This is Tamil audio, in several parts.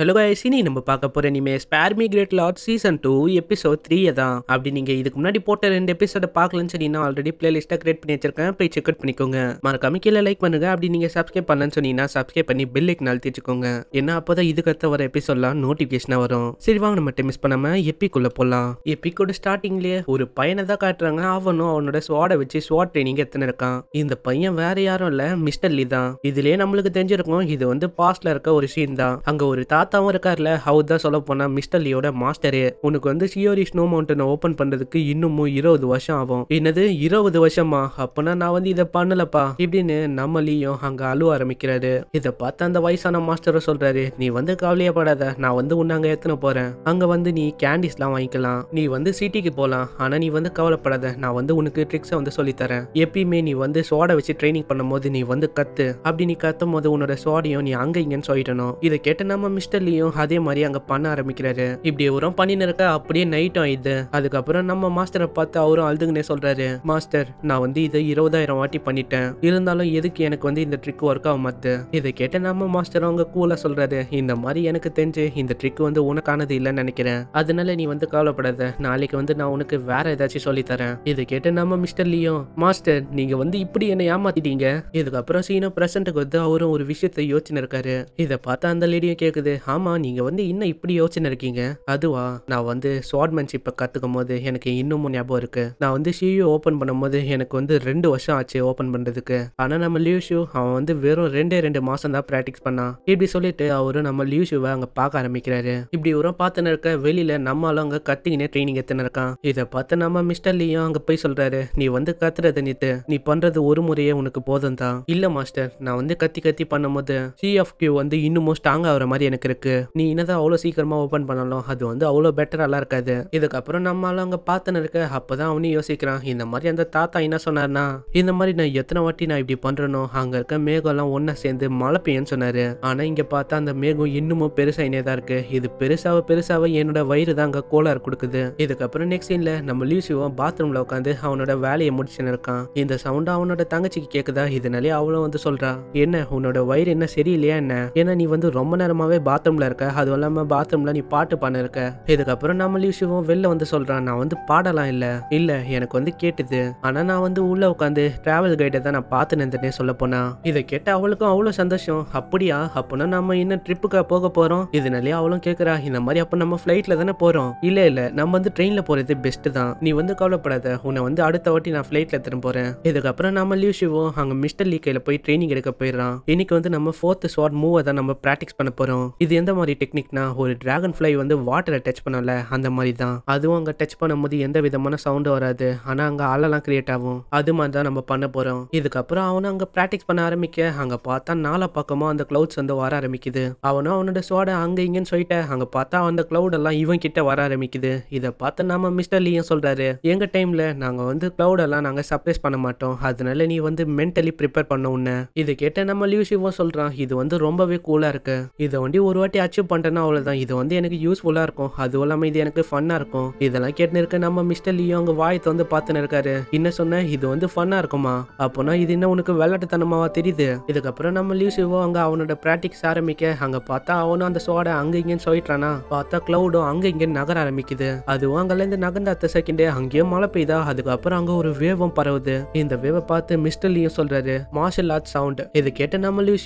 ஹலோ காய்ஸ் இனி நம்ம பார்க்க போகிற இனிமே ஸ்பேர்மி great lord season two episode த்ரீயை தான் அப்படி நீங்கள் இதுக்கு முன்னாடி போட்ட ரெண்டு எபிசோட பார்க்கலன்னு சொன்னீங்கன்னா ஆல்ரெடி பிளேலிஸ்ட்டாக கிரியேட் பண்ணி வச்சிருக்கேன் போய் செக் அவுட் பண்ணிக்கோங்க மறக்க கீழே லைக் பண்ணுங்க அப்படி நீங்கள் சப்ஸ்கிரைப் பண்ணலன்னு சொன்னீங்கன்னா சப்ஸ்கிரைப் பண்ணி பெல்லைக்கு நாள் வச்சுக்கோங்க ஏன்னா அப்போ தான் இதுக்கத்த வர எபிசோட்லாம் நோட்டிஃபிகேஷனாக வரும் சரி வாங்க நம்ம மிஸ் பண்ணாமல் எப்பிக்குள்ளே போகலாம் எப்பிக்கோட ஸ்டார்டிங்லேயே ஒரு பையனை தான் காட்டுறாங்க அவனும் அவனோட ஸ்வாடை வச்சு ஸ்வாட் ட்ரைனிங் எத்தனை இருக்கான் இந்த பையன் வேற யாரும் இல்லை மிஸ்டர் லீ தான் இதுலேயே நம்மளுக்கு தெரிஞ்சிருக்கும் இது வந்து பாஸ்டில் இருக்க ஒரு சீன் தான் அங்கே ஒரு தாத்தா தாத்தாவும் இருக்கார்ல ஹவுத் தான் சொல்ல போனா மிஸ்டர் லியோட மாஸ்டரே உனக்கு வந்து சியோரி ஸ்னோ மவுண்டனை ஓப்பன் பண்ணுறதுக்கு இன்னமும் இருபது வருஷம் ஆகும் என்னது இருபது வருஷமா அப்பனா நான் வந்து இதை பண்ணலப்பா இப்படின்னு நம்ம லியோ அங்கே அழுவ ஆரம்பிக்கிறாரு இதை பார்த்து அந்த வயசான மாஸ்டரை சொல்கிறாரு நீ வந்து கவலையப்படாத நான் வந்து உன்னை அங்கே எத்தனை போகிறேன் அங்கே வந்து நீ எல்லாம் வாங்கிக்கலாம் நீ வந்து சிட்டிக்கு போகலாம் ஆனால் நீ வந்து கவலைப்படாத நான் வந்து உனக்கு ட்ரிக்ஸை வந்து சொல்லித்தரேன் எப்பயுமே நீ வந்து சோட வச்சு ட்ரைனிங் பண்ணும்போது நீ வந்து கத்து அப்படி நீ கத்தும் போது உன்னோட சோடையும் நீ அங்கே இங்கேன்னு சொல்லிட்டனும் இதை கேட்ட நம்ம மிஸ்டர் மாஸ்டர்லியும் அதே மாதிரி அங்க பண்ண ஆரம்பிக்கிறாரு இப்படி உரம் பண்ணின்னு இருக்க அப்படியே நைட் ஆயிடுது அதுக்கப்புறம் நம்ம மாஸ்டரை பார்த்து அவரும் அழுதுங்கன்னே சொல்றாரு மாஸ்டர் நான் வந்து இதை இருபதாயிரம் வாட்டி பண்ணிட்டேன் இருந்தாலும் எதுக்கு எனக்கு வந்து இந்த ட்ரிக் ஒர்க் ஆக மாத்து இதை கேட்ட நம்ம மாஸ்டர் அவங்க கூலா சொல்றாரு இந்த மாதிரி எனக்கு தெரிஞ்சு இந்த ட்ரிக் வந்து உனக்கானது இல்லைன்னு நினைக்கிறேன் அதனால நீ வந்து கவலைப்படாத நாளைக்கு வந்து நான் உனக்கு வேற ஏதாச்சும் சொல்லி தரேன் இதை கேட்ட நம்ம மிஸ்டர் லியோ மாஸ்டர் நீங்க வந்து இப்படி என்ன ஏமாத்திட்டீங்க இதுக்கப்புறம் சீனோ பிரசன்ட்டுக்கு வந்து அவரும் ஒரு விஷயத்த யோசிச்சு இருக்காரு இதை பார்த்தா அந்த லேடியும் கேக்குது ஆமாம் நீங்கள் வந்து இன்னும் இப்படி யோசனை இருக்கீங்க அதுவா நான் வந்து ஸ்வாட்மேன்ஷிப்பை கற்றுக்கும் போது எனக்கு இன்னமும் ஞாபகம் இருக்குது நான் வந்து ஷியூ ஓப்பன் பண்ணும்போது எனக்கு வந்து ரெண்டு வருஷம் ஆச்சு ஓப்பன் பண்ணுறதுக்கு ஆனால் நம்ம லியூ ஷூ அவன் வந்து வெறும் ரெண்டே ரெண்டு மாதம் தான் ப்ராக்டிஸ் பண்ணான் இப்படி சொல்லிட்டு அவரும் நம்ம லியூ ஷூவை அங்கே பார்க்க ஆரம்பிக்கிறாரு இப்படி உரம் பார்த்துன்னு இருக்க வெளியில் நம்மளும் அங்கே கத்திங்கனே ட்ரைனிங் எத்தனை இருக்கான் இதை பார்த்து நம்ம மிஸ்டர் லியும் அங்கே போய் சொல்கிறாரு நீ வந்து கத்துறதை நித்து நீ பண்ணுறது ஒரு முறையே உனக்கு போதும் தான் இல்லை மாஸ்டர் நான் வந்து கத்தி கத்தி பண்ணும்போது சி ஆஃப் கியூ வந்து இன்னமும் ஸ்ட்ராங் ஆகிற மாதிரி எனக்கு இருக்கு நீ என்னதான் அவ்வளோ சீக்கிரமா ஓப்பன் பண்ணாலும் அது வந்து அவ்வளோ பெட்டராலாம் இருக்காது இதுக்கப்புறம் நம்மளால அங்கே பார்த்துன்னு இருக்க அப்போதான் அவனையும் யோசிக்கிறான் இந்த மாதிரி அந்த தாத்தா என்ன சொன்னார்னா இந்த மாதிரி நான் எத்தனை வாட்டி நான் இப்படி பண்றேனோ அங்க இருக்க மேகம்லாம் ஒன்னா சேர்ந்து மழை பெய்யன்னு சொன்னாரு ஆனா இங்க பார்த்தா அந்த மேகம் இன்னமும் பெருசா தான் இருக்கு இது பெருசாவ பெருசாவ என்னோட வயிறு தான் அங்க கோளாறு கொடுக்குது இதுக்கப்புறம் நெக்ஸ்ட் சீன்ல நம்ம லூசியும் பாத்ரூம்ல உட்காந்து அவனோட வேலையை முடிச்சுன்னு இருக்கான் இந்த சவுண்ட் அவனோட தங்கச்சிக்கு கேக்குதா இதனாலே அவளும் வந்து சொல்றா என்ன உன்னோட வயிறு என்ன சரியில்லையா என்ன ஏன்னா நீ வந்து ரொம்ப நேரமாவே பாத் பாத்ரூமில் இருக்க அதுவும் இல்லாமல் பாத்ரூமில் நீ பாட்டு பண்ண இருக்க இதுக்கப்புறம் நம்ம சிவம் வெளில வந்து சொல்கிறான் நான் வந்து பாடலாம் இல்லை இல்லை எனக்கு வந்து கேட்டுது ஆனால் நான் வந்து உள்ளே உட்காந்து ட்ராவல் கைடை தான் நான் பார்த்து நின்றுனே சொல்ல போனா இதை கேட்ட அவளுக்கும் அவ்வளோ சந்தோஷம் அப்படியா அப்படின்னா நம்ம இன்னும் ட்ரிப்புக்கு போக போகிறோம் இதனாலே அவளும் கேட்குறா இந்த மாதிரி அப்போ நம்ம ஃப்ளைட்டில் தானே போகிறோம் இல்லை இல்லை நம்ம வந்து ட்ரெயினில் போகிறது பெஸ்ட்டு தான் நீ வந்து கவலைப்படாத உன்னை வந்து அடுத்த வாட்டி நான் ஃப்ளைட்டில் திரும்ப போகிறேன் இதுக்கப்புறம் நம்ம லீவ் அங்க அங்கே மிஸ்டர் லீக்கையில போய் ட்ரைனிங் எடுக்க போயிடுறான் இன்னைக்கு வந்து நம்ம ஃபோர்த் ஸ்வாட் மூவை தான் நம்ம ப்ராக்டிஸ் பண்ண போகிறோம் இது எந்த மாதிரி டெக்னிக்னா ஒரு டிராகன் ஃப்ளை வந்து வாட்டரை டச் பண்ணல அந்த மாதிரி தான் அதுவும் அங்கே டச் பண்ணும்போது எந்த விதமான சவுண்டும் வராது ஆனால் அங்கே ஆளெல்லாம் கிரியேட் ஆகும் அது மாதிரி தான் நம்ம பண்ண போகிறோம் இதுக்கப்புறம் அவனும் அங்கே ப்ராக்டிஸ் பண்ண ஆரம்பிக்க அங்கே பார்த்தா நாலா பக்கமாக அந்த க்ளவுட்ஸ் வந்து வர ஆரம்பிக்குது அவனும் அவனோட சோட அங்கே இங்கேன்னு சொல்லிட்டேன் அங்கே பார்த்தா அந்த க்ளவுட் எல்லாம் இவன் கிட்ட வர ஆரம்பிக்குது இதை பார்த்து நம்ம மிஸ்டர் லீயும் சொல்கிறாரு எங்கள் டைமில் நாங்கள் வந்து க்ளவுடெல்லாம் நாங்கள் சப்ரைஸ் பண்ண மாட்டோம் அதனால நீ வந்து மென்டலி ப்ரிப்பேர் பண்ண உன்ன இது கேட்ட நம்ம லியூ சொல்கிறான் இது வந்து ரொம்பவே கூலாக இருக்கு இதை வண்டி ஒரு ஒரு வாட்டி அச்சீவ் பண்ணிட்டேன்னா அவ்வளோதான் இது வந்து எனக்கு யூஸ்ஃபுல்லாக இருக்கும் அதுவும் இல்லாமல் இது எனக்கு ஃபன்னாக இருக்கும் இதெல்லாம் கேட்டுன்னு நம்ம மிஸ்டர் லியோ அங்கே வாய் வந்து பார்த்துன்னு இருக்காரு என்ன சொன்ன இது வந்து ஃபன்னாக இருக்குமா அப்போனா இது என்ன உனக்கு விளையாட்டுத்தனமாவா தெரியுது இதுக்கப்புறம் நம்ம லீவ் சிவோ அங்கே அவனோட ப்ராக்டிக்ஸ் ஆரம்பிக்க அங்கே பார்த்தா அவனும் அந்த சோடை அங்கே இங்கேன்னு சொல்லிட்டானா பார்த்தா க்ளவுடும் அங்கே இங்கே நகர ஆரம்பிக்குது அதுவும் அங்கேலேருந்து நகர்ந்த அத்த செகண்டே அங்கேயும் மழை பெய்தா அதுக்கப்புறம் அங்கே ஒரு வேவம் பரவுது இந்த வேவை பார்த்து மிஸ்டர் லியோ சொல்றாரு மார்ஷல் ஆர்ட் சவுண்ட் இது கேட்ட நம்ம லீவ்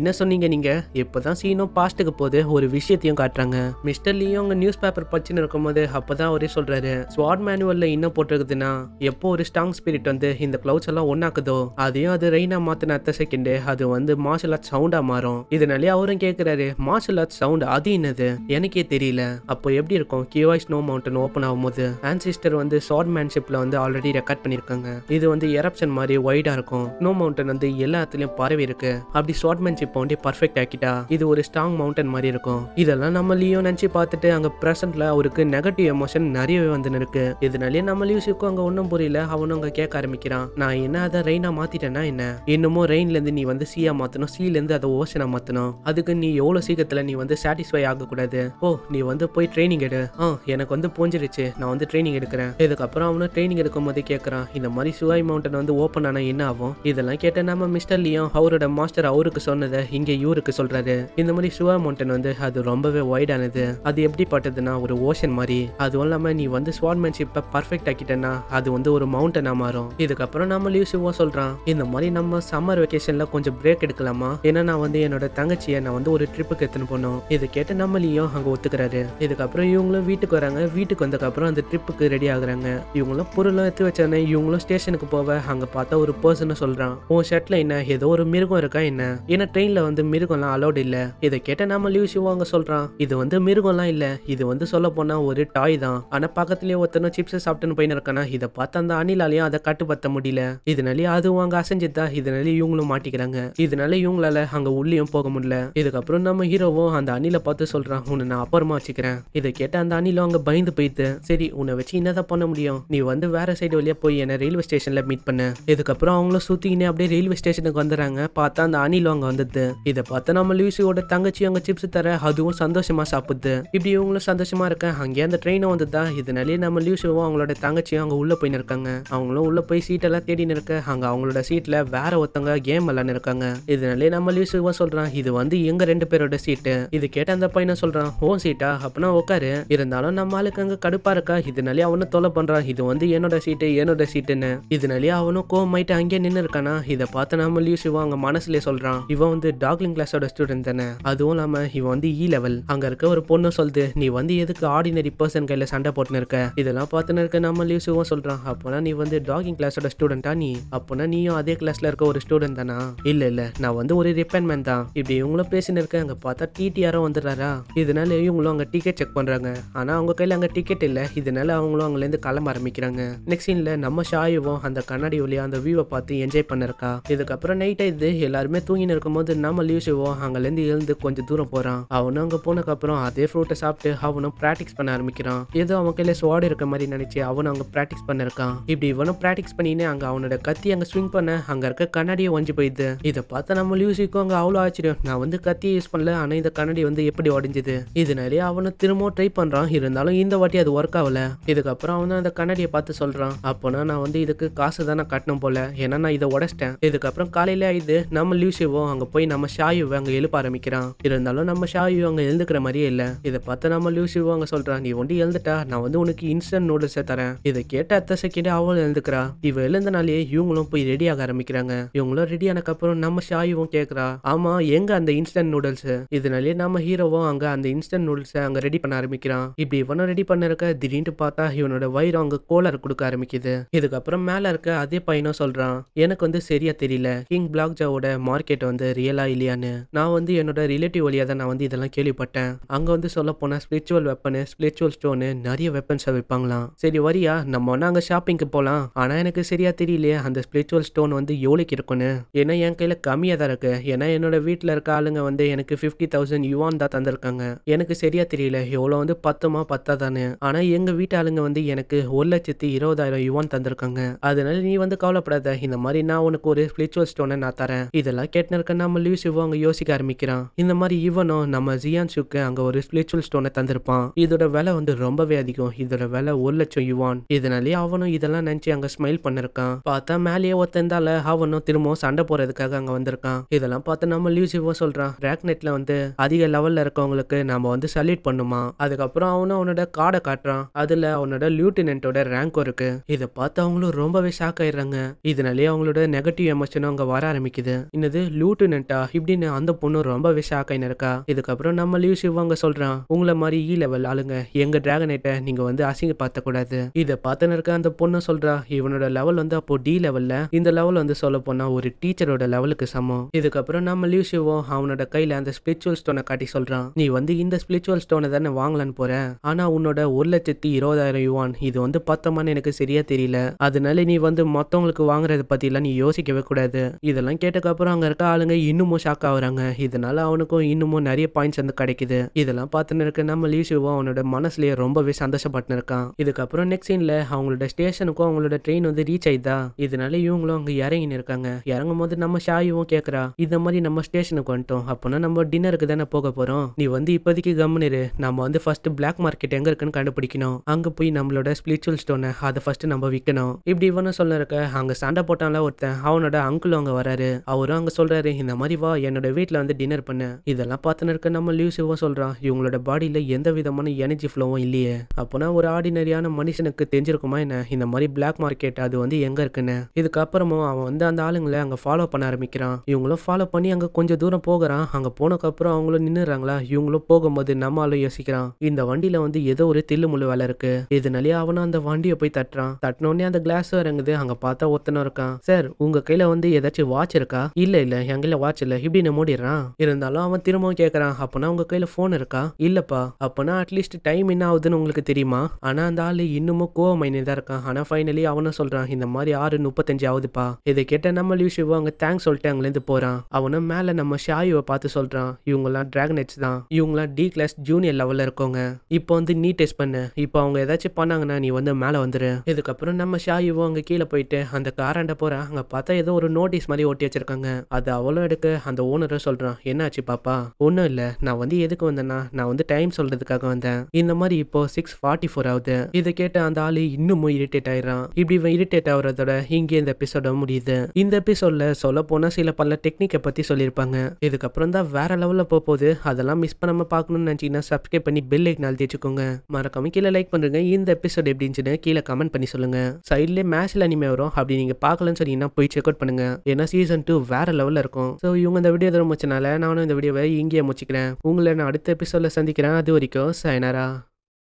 என்ன சொன்னீங்க நீங்க இப்போதான் சீனும் பாஸ்ட்டுக்கு போது ஒரு விஷயத்தையும் காட்டுறாங்க மிஸ்டர் லியோ அங்கே நியூஸ் பேப்பர் படிச்சுன்னு இருக்கும் போது அப்பதான் அவரே சொல்றாரு ஸ்வாட் மேனுவலில் என்ன போட்டிருக்குதுன்னா எப்போ ஒரு ஸ்ட்ராங் ஸ்பிரிட் வந்து இந்த கிளவுட்ஸ் எல்லாம் ஒன்றாக்குதோ அதையும் அது ரெயினா மாத்தின அத்த செகண்டு அது வந்து மார்ஷல் ஆர்ட் சவுண்டாக மாறும் இதனாலே அவரும் கேக்குறாரு மார்ஷல் ஆர்ட் சவுண்ட் அது என்னது எனக்கே தெரியல அப்போ எப்படி இருக்கும் கியூஐ ஸ்னோ மவுண்டன் ஓப்பன் ஆகும்போது ஆன்சிஸ்டர் வந்து ஸ்வாட் மேன்ஷிப்ல வந்து ஆல்ரெடி ரெக்கார்ட் பண்ணியிருக்காங்க இது வந்து எரப்ஷன் மாதிரி ஒய்டாக இருக்கும் ஸ்னோ மவுண்டன் வந்து எல்லாத்துலயும் பரவி இருக்கு அப்படி ஷார்ட் மேன்ஷிப் வந்து பர்ஃபெக்ட் ஆக்கிட்டா இது ஒரு ஸ்ட்ராங் மவுண்டன் கேப்டன் மாதிரி இருக்கும் இதெல்லாம் நம்ம லியோ நினச்சி பார்த்துட்டு அங்கே ப்ரெசென்ட்டில் அவருக்கு நெகட்டிவ் எமோஷன் நிறையவே வந்து இருக்கு இதனாலேயே நம்ம லியூசிக்கும் அங்கே ஒன்றும் புரியல அவனும் அங்கே கேட்க ஆரம்பிக்கிறான் நான் என்ன அதை ரெயினாக மாத்திட்டேன்னா என்ன இன்னமும் ரெயின்லேருந்து நீ வந்து சீயாக மாற்றணும் சீலேருந்து அதை ஓசனாக மாற்றணும் அதுக்கு நீ எவ்வளோ சீக்கிரத்தில் நீ வந்து சாட்டிஸ்ஃபை ஆகக்கூடாது ஓ நீ வந்து போய் ட்ரைனிங் எடு ஆ எனக்கு வந்து புரிஞ்சிருச்சு நான் வந்து ட்ரைனிங் எடுக்கிறேன் இதுக்கப்புறம் அவனும் ட்ரைனிங் எடுக்கும் போது கேட்குறான் இந்த மாதிரி சிவாய் மவுண்டன் வந்து ஓப்பன் ஆனால் என்ன ஆகும் இதெல்லாம் கேட்ட நம்ம மிஸ்டர் லியோ அவரோட மாஸ்டர் அவருக்கு சொன்னதை இங்கே இவருக்கு சொல்கிறாரு இந்த மாதிரி சிவாய் மவுண்டன் வந்து அது ரொம்பவே ஒய்டானது அது எப்படிப்பட்டதுன்னா ஒரு ஓஷன் மாதிரி அதுவும் இல்லாமல் நீ வந்து ஸ்வாட்மேன்ஷிப்ப பர்ஃபெக்ட் ஆக்கிட்டேன்னா அது வந்து ஒரு மவுண்டனாக மாறும் இதுக்கப்புறம் நம்ம லியூசிவா சொல்கிறான் இந்த மாதிரி நம்ம சம்மர் வெக்கேஷனில் கொஞ்சம் பிரேக் எடுக்கலாமா ஏன்னா நான் வந்து என்னோட தங்கச்சியை நான் வந்து ஒரு ட்ரிப்புக்கு எத்தனை போனோம் இது கேட்டு நம்ம லியோ அங்கே ஒத்துக்கிறாரு இதுக்கப்புறம் இவங்களும் வீட்டுக்கு வராங்க வீட்டுக்கு வந்ததுக்கப்புறம் அந்த ட்ரிப்புக்கு ரெடி ஆகுறாங்க இவங்களும் பொருளும் எடுத்து வச்சானே இவங்களும் ஸ்டேஷனுக்கு போவ அங்கே பார்த்தா ஒரு பர்சன் சொல்றான் உன் ஷர்ட்டில் என்ன ஏதோ ஒரு மிருகம் இருக்கா என்ன ஏன்னா ட்ரெயினில் வந்து மிருகம்லாம் அலௌட் இல்லை இதை கேட்ட நம்ம நம்ம லீவ் சிவாங்க சொல்றான் இது வந்து மிருகம்லாம் இல்ல இது வந்து சொல்ல போனா ஒரு டாய் தான் ஆனா பக்கத்துலயே ஒருத்தனும் சிப்ஸ் சாப்பிட்டுன்னு போயின்னு இருக்கனா இத பார்த்த அந்த அணிலாலையும் அதை கட்டுப்படுத்த முடியல இதனாலே அதுவும் அங்க அசைஞ்சுதா இதனால இவங்களும் மாட்டிக்கிறாங்க இதனால இவங்களால அங்க உள்ளேயும் போக முடியல இதுக்கப்புறம் நம்ம ஹீரோவும் அந்த அணில பார்த்து சொல்றான் உன்னை நான் அப்புறமா வச்சுக்கிறேன் இதை கேட்ட அந்த அணிலும் அங்க பயந்து போயிட்டு சரி உன்னை வச்சு என்னதான் பண்ண முடியும் நீ வந்து வேற சைடு வழியா போய் என்ன ரயில்வே ஸ்டேஷன்ல மீட் பண்ண இதுக்கப்புறம் அவங்களும் சுத்திக்கினே அப்படியே ரயில்வே ஸ்டேஷனுக்கு வந்துடுறாங்க பார்த்தா அந்த அணிலும் அங்க வந்தது இதை பார்த்தா நம்ம லூசியோட தங்கச்சி அங்க சிப்ஸ் தர அதுவும் சந்தோஷமா சாப்பிடுது இப்படி இவங்களும் சந்தோஷமா இருக்கேன் அங்கேயே அந்த ட்ரெயின் வந்ததா இதனாலே நம்ம லீவ் அவங்களோட தங்கச்சியும் அங்க உள்ள போயின்னு இருக்காங்க அவங்களும் உள்ள போய் சீட்டெல்லாம் தேடின்னு இருக்க அங்க அவங்களோட சீட்ல வேற ஒருத்தவங்க கேம் விளாண்டு இருக்காங்க இதனாலே நம்ம லீவ் சொல்றான் இது வந்து எங்க ரெண்டு பேரோட சீட்டு இது கேட்ட அந்த பையனை சொல்றான் ஓ சீட்டா அப்படின்னா உட்காரு இருந்தாலும் நம்ம ஆளுக்கு அங்க கடுப்பா இருக்கா இதனாலே அவனும் தொலை பண்ணுறான் இது வந்து என்னோட சீட்டு என்னோட சீட்டுன்னு இதனாலே அவனும் கோமாயிட்டு அங்கேயே நின்று இருக்கானா இதை பார்த்து நம்ம லீவ் அவங்க மனசுலேயே சொல்கிறான் இவன் வந்து டாக்லிங் கிளாஸோட ஸ்டூடெண்ட் தானே அதுவும் இல்லாம இவன் வந்து இ e லெவல் அங்க இருக்க ஒரு பொண்ணு சொல்லுது நீ வந்து எதுக்கு ஆர்டினரி பர்சன் கையில சண்டை போட்டுன்னு இருக்க இதெல்லாம் பார்த்துன்னு இருக்க நம்ம லீவ்ஸுவும் சொல்றான் அப்பனா நீ வந்து டாகிங் கிளாஸோட ஸ்டூடெண்டா நீ அப்பனா நீயும் அதே கிளாஸ்ல இருக்க ஒரு ஸ்டூடெண்ட் தானா இல்ல இல்ல நான் வந்து ஒரு ரிப்பேர்மேன் தான் இப்படி இவங்களும் பேசினு இருக்க அங்க பார்த்தா டிடிஆரோ வந்துடுறாரா இதனால இவங்களும் அங்க டிக்கெட் செக் பண்றாங்க ஆனா அவங்க கையில அங்க டிக்கெட் இல்ல இதனால அவங்களும் இருந்து கிளம்ப ஆரம்பிக்கிறாங்க நெக்ஸ்ட் சீன்ல நம்ம ஷாயுவும் அந்த கண்ணாடி வழியாக அந்த வியூவை பார்த்து என்ஜாய் பண்ணிருக்கா இதுக்கப்புறம் நைட் ஆயிடுது எல்லாருமே தூங்கின்னு போது நம்ம லீவ் அங்கல இருந்து எழுந்து கொஞ்சம் தூரம் தூரம் போறான் அவனும் அங்க போனதுக்கு அப்புறம் அதே ஃப்ரூட்டை சாப்பிட்டு அவனும் பிராக்டிஸ் பண்ண ஆரம்பிக்கிறான் ஏதோ அவன் கையில சுவாடு இருக்க மாதிரி நினைச்சு அவனும் அங்க பிராக்டிஸ் பண்ணிருக்கான் இப்படி இவனும் பிராக்டிஸ் பண்ணினே அங்க அவனோட கத்தி அங்க ஸ்விங் பண்ண அங்க இருக்க கண்ணாடியை ஒஞ்சி போயிடுது இதை பார்த்து நம்ம லியூசிக்கும் அங்க அவ்வளோ ஆச்சரியம் நான் வந்து கத்தியை யூஸ் பண்ணல ஆனா இந்த கண்ணாடி வந்து எப்படி உடஞ்சது இதனாலே அவனும் திரும்பவும் ட்ரை பண்றான் இருந்தாலும் இந்த வாட்டி அது ஒர்க் ஆகல இதுக்கப்புறம் அவனும் அந்த கண்ணாடியை பார்த்து சொல்றான் அப்போனா நான் வந்து இதுக்கு காசு தானே கட்டணும் போல ஏன்னா நான் இதை உடச்சிட்டேன் இதுக்கப்புறம் காலையில ஆயிடுது நம்ம லியூசிவோ அங்க போய் நம்ம ஷாயுவை அங்க எழுப்ப ஆரம்பிக்கிறான் இருந்தாலும் இருந்தாலும் நம்ம ஷாயு அங்க எழுந்துக்கிற மாதிரியே இல்லை இதை பார்த்து நம்ம லூசிவ் அங்க சொல்றான் நீ ஒண்டி எழுந்துட்டா நான் வந்து உனக்கு இன்ஸ்டன்ட் நூடுல்ஸை தரேன் இதை கேட்ட அத்த செகண்டே அவள் எழுந்துக்கிறா இவ எழுந்தனாலேயே இவங்களும் போய் ரெடி ஆக ஆரம்பிக்கிறாங்க இவங்களும் ரெடி ஆனக்கப்புறம் நம்ம ஷாயுவும் கேக்குறா ஆமா எங்க அந்த இன்ஸ்டன்ட் நூடுல்ஸ் இதனாலே நம்ம ஹீரோவும் அங்க அந்த இன்ஸ்டன்ட் நூடுல்ஸ் அங்க ரெடி பண்ண ஆரம்பிக்கிறான் இப்படி இவனும் ரெடி பண்ண இருக்க திடீர்னு பார்த்தா இவனோட வயிறு அங்க கோலர் கொடுக்க ஆரம்பிக்குது இதுக்கப்புறம் மேல இருக்க அதே பையனும் சொல்றான் எனக்கு வந்து சரியா தெரியல கிங் பிளாக் ஜாவோட மார்க்கெட் வந்து ரியலா இல்லையான்னு நான் வந்து என்னோட ரிலேட்டிவ் வழியா ஏரியா நான் வந்து இதெல்லாம் கேள்விப்பட்டேன் அங்க வந்து சொல்ல போனா ஸ்பிரிச்சுவல் வெப்பனு ஸ்பிரிச்சுவல் ஸ்டோனு நிறைய வெப்பன்ஸ் விற்பாங்களாம் சரி வரியா நம்ம ஒன்னா அங்கே ஷாப்பிங்க்கு போகலாம் ஆனா எனக்கு சரியா தெரியலையே அந்த ஸ்பிரிச்சுவல் ஸ்டோன் வந்து எவ்வளோக்கு இருக்குன்னு ஏன்னா என் கையில் கம்மியாக தான் இருக்கு ஏன்னா என்னோட வீட்டில் இருக்க ஆளுங்க வந்து எனக்கு ஃபிஃப்டி தௌசண்ட் யுவான் தான் தந்திருக்காங்க எனக்கு சரியா தெரியல எவ்வளோ வந்து பத்துமா பத்தா தானே ஆனால் எங்க வீட்டு ஆளுங்க வந்து எனக்கு ஒரு லட்சத்தி இருபதாயிரம் யுவான் தந்திருக்காங்க அதனால நீ வந்து கவலைப்படாத இந்த மாதிரி நான் உனக்கு ஒரு ஸ்பிரிச்சுவல் ஸ்டோனை நான் தரேன் இதெல்லாம் கேட்டு நம்ம லூஸ் அவங்க யோசிக்க ஆரம்பிக்கிறான் இந்த மாதிரி சிவனும் நம்ம ஜியான் சுக்கு அங்கே ஒரு ஸ்பிரிச்சுவல் ஸ்டோனை தந்திருப்பான் இதோட விலை வந்து ரொம்பவே அதிகம் இதோட விலை ஒரு லட்சம் யுவான் இதனாலே அவனும் இதெல்லாம் நினைச்சு அங்கே ஸ்மைல் பண்ணிருக்கான் பார்த்தா மேலேயே ஒருத்தந்தால அவனும் திரும்பவும் சண்டை போறதுக்காக அங்கே வந்திருக்கான் இதெல்லாம் பார்த்து நம்ம லியூசிவா சொல்றான் ரேக்னெட்ல வந்து அதிக லெவல்ல இருக்கவங்களுக்கு நம்ம வந்து சல்யூட் பண்ணுமா அதுக்கப்புறம் அவனும் அவனோட கார்டை காட்டுறான் அதுல அவனோட லியூட்டினோட ரேங்க் இருக்கு இதை பார்த்து அவங்களும் ரொம்பவே ஷாக் ஆயிடுறாங்க இதனாலே அவங்களோட நெகட்டிவ் எமோஷனும் அங்க வர ஆரம்பிக்குது என்னது லியூட்டினா இப்படின்னு அந்த பொண்ணு ரொம்பவே ஷாக் ஆயின்னு இருக்கா இதுக்கப்புறம் நம்ம லீவ் சிவாங்க சொல்றான் உங்களை மாதிரி இ லெவல் ஆளுங்க எங்க டிராகனைட்ட நீங்க வந்து அசிங்க பார்த்த கூடாது இதை பார்த்தன இருக்க அந்த பொண்ணு சொல்றா இவனோட லெவல் வந்து அப்போ டி லெவல்ல இந்த லெவல் வந்து சொல்ல போனா ஒரு டீச்சரோட லெவலுக்கு சமம் இதுக்கப்புறம் நம்ம லீவ் சிவம் அவனோட கையில அந்த ஸ்பிரிச்சுவல் ஸ்டோனை காட்டி சொல்றான் நீ வந்து இந்த ஸ்பிரிச்சுவல் ஸ்டோனை தானே வாங்கலான்னு போற ஆனா உன்னோட ஒரு லட்சத்தி இருபதாயிரம் யுவான் இது வந்து பத்தமான எனக்கு சரியா தெரியல அதனால நீ வந்து மத்தவங்களுக்கு வாங்குறத பத்தி எல்லாம் நீ யோசிக்கவே கூடாது இதெல்லாம் கேட்டக்கப்புறம் அங்க இருக்க ஆளுங்க இன்னமும் ஷாக் ஆகுறாங்க இதனால அவனுக்கும் இன்னும் இன்னமும் நிறைய பாயிண்ட்ஸ் வந்து கிடைக்குது இதெல்லாம் பார்த்துன்னு இருக்க நம்ம லீசிவா அவனோட மனசுலயே ரொம்பவே சந்தோஷப்பட்டு இருக்கான் இதுக்கப்புறம் நெக்ஸ்ட் சீன்ல அவங்களோட ஸ்டேஷனுக்கும் அவங்களோட ட்ரெயின் வந்து ரீச் ஆயிதா இதனால இவங்களும் அங்க இறங்கின்னு இருக்காங்க இறங்கும் போது நம்ம ஷாயுவும் கேக்குறா இந்த மாதிரி நம்ம ஸ்டேஷனுக்கு வந்துட்டோம் அப்போனா நம்ம டின்னருக்கு தானே போக போறோம் நீ வந்து இப்போதைக்கு கம்முனிரு நம்ம வந்து ஃபர்ஸ்ட் பிளாக் மார்க்கெட் எங்க இருக்குன்னு கண்டுபிடிக்கணும் அங்க போய் நம்மளோட ஸ்பிரிச்சுவல் ஸ்டோனை அதை ஃபர்ஸ்ட் நம்ம விற்கணும் இப்படி இவனும் சொல்ல இருக்க அங்க சண்டை போட்டான்ல ஒருத்தன் அவனோட அங்கிள் அங்க வராரு அவரும் அங்க சொல்றாரு இந்த மாதிரி வா என்னோட வீட்டுல வந்து டின்னர் பண்ணு இதெல்லாம் அப்பாத்தனருக்கு நம்ம லியூசிவா சொல்கிறான் இவங்களோட பாடியில் எந்த விதமான எனர்ஜி ஃப்ளோவும் இல்லையே அப்போனா ஒரு ஆர்டினரியான மனுஷனுக்கு தெரிஞ்சிருக்குமா என்ன இந்த மாதிரி பிளாக் மார்க்கெட் அது வந்து எங்கே இருக்குன்னு இதுக்கப்புறமும் அவன் வந்து அந்த ஆளுங்களை அங்கே ஃபாலோ பண்ண ஆரம்பிக்கிறான் இவங்களும் ஃபாலோ பண்ணி அங்கே கொஞ்சம் தூரம் போகிறான் அங்கே போனதுக்கப்புறம் அவங்களும் நின்றுறாங்களா இவங்களும் போகும்போது ஆளும் யோசிக்கிறான் இந்த வண்டியில் வந்து ஏதோ ஒரு தில்லு முழு வேலை இருக்கு இதனாலே அவனும் அந்த வண்டியை போய் தட்டுறான் தட்டினோடனே அந்த கிளாஸ் இறங்குது அங்கே பார்த்தா ஒத்தனும் இருக்கான் சார் உங்கள் கையில் வந்து ஏதாச்சும் வாட்ச் இருக்கா இல்லை இல்லை என் கையில் வாட்ச் இல்லை இப்படின்னு மூடிடுறான் இருந்தாலும் அவன் திரும்ப என்னமோ கேட்குறான் அப்போனா உங்கள் கையில் ஃபோன் இருக்கா இல்லைப்பா அப்பனா அட்லீஸ்ட் டைம் என்ன ஆகுதுன்னு உங்களுக்கு தெரியுமா ஆனால் அந்த ஆள் இன்னமும் கோவமைனே தான் இருக்கான் ஆனால் ஃபைனலி அவனும் சொல்கிறான் இந்த மாதிரி ஆறு முப்பத்தஞ்சு ஆகுதுப்பா இதை கேட்ட நம்ம லியூஷிவோ அங்கே தேங்க்ஸ் சொல்லிட்டு அங்கேருந்து போகிறான் அவனும் மேலே நம்ம ஷாயுவை பார்த்து சொல்கிறான் இவங்கெல்லாம் ட்ராகன் ஹெட்ஸ் தான் இவங்கெல்லாம் டி கிளாஸ் ஜூனியர் லெவலில் இருக்கவங்க இப்போ வந்து நீ டெஸ்ட் பண்ணு இப்போ அவங்க ஏதாச்சும் பண்ணாங்கன்னா நீ வந்து மேலே வந்துரு இதுக்கப்புறம் நம்ம ஷாயுவோ அங்கே கீழே போயிட்டு அந்த காராண்ட போகிறான் அங்க பார்த்தா ஏதோ ஒரு நோட்டீஸ் மாதிரி ஓட்டி வச்சிருக்காங்க அது அவ்வளோ எடுக்க அந்த ஓனரும் சொல்கிறான் என்னாச்சு பாப்பா ஒன்றும் இல்லை நான் வந்து எதுக்கு வந்தேன்னா நான் வந்து டைம் சொல்றதுக்காக வந்தேன் இந்த மாதிரி இப்போ சிக்ஸ் ஃபார்ட்டி ஃபோர் ஆகுது இதை கேட்ட அந்த ஆளு இன்னமும் இரிட்டேட் ஆயிடுறான் இப்படி இவன் இரிட்டேட் ஆகுறதோட இங்கே இந்த எபிசோட முடியுது இந்த எபிசோட்ல சொல்ல போனா சில பல டெக்னிக்கை பத்தி சொல்லியிருப்பாங்க இதுக்கப்புறம் தான் வேற லெவலில் போக போகுது அதெல்லாம் மிஸ் பண்ணாம பார்க்கணும்னு நினச்சிங்கன்னா சப்ஸ்கிரைப் பண்ணி பெல் லைக் அழுத்தி வச்சுக்கோங்க மறக்காம கீழே லைக் பண்ணுங்க இந்த எபிசோட் எப்படின்னு கீழே கமெண்ட் பண்ணி சொல்லுங்க சைட்லேயே மேட்ச்ல அனிமே வரும் அப்படி நீங்க பார்க்கலன்னு சொன்னீங்கன்னா போய் செக் அவுட் பண்ணுங்க ஏன்னா சீசன் டூ வேற லெவலில் இருக்கும் ஸோ இவங்க இந்த வீடியோ ரொம்ப நான் நானும் இந்த வீடியோவை இங்கேயே முடிச்சுக்கிறேன் உங்களை நான் அடுத்த எபிசோடில் சந்திக்கிறேன் அது வரைக்கும் சயனாரா